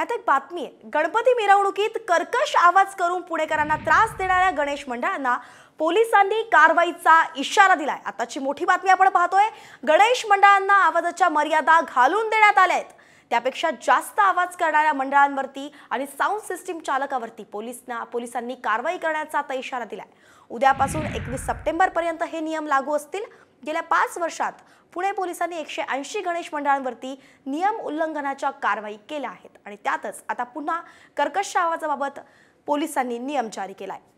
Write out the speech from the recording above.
आता एक बातमी आहे गणपती मिरवणुकीत कर्कश आवाज करून पुणेकरांना त्रास देणाऱ्या गणेश मंडळांना पोलिसांनी कारवाईचा इशारा दिलाय आताची मोठी बातमी आपण पाहतोय गणेश मंडळांना आवाजाच्या मर्यादा घालून देण्यात आल्या आहेत त्यापेक्षा जास्त आवाज करणाऱ्या मंडळांवरती आणि साऊंड सिस्टीम चालकावरती पोलिसना पोलिसांनी कारवाई करण्याचा आता इशारा दिलाय उद्यापासून एकवीस पर्यंत हे नियम लागू असतील गेल्या पाच वर्षात पुणे पोलिसांनी एकशे ऐंशी गणेश मंडळांवरती नियम उल्लंघनाच्या कारवाई केल्या आहेत आणि त्यातच आता पुन्हा कर्कश आवाजाबाबत पोलिसांनी नियम जारी केला आहे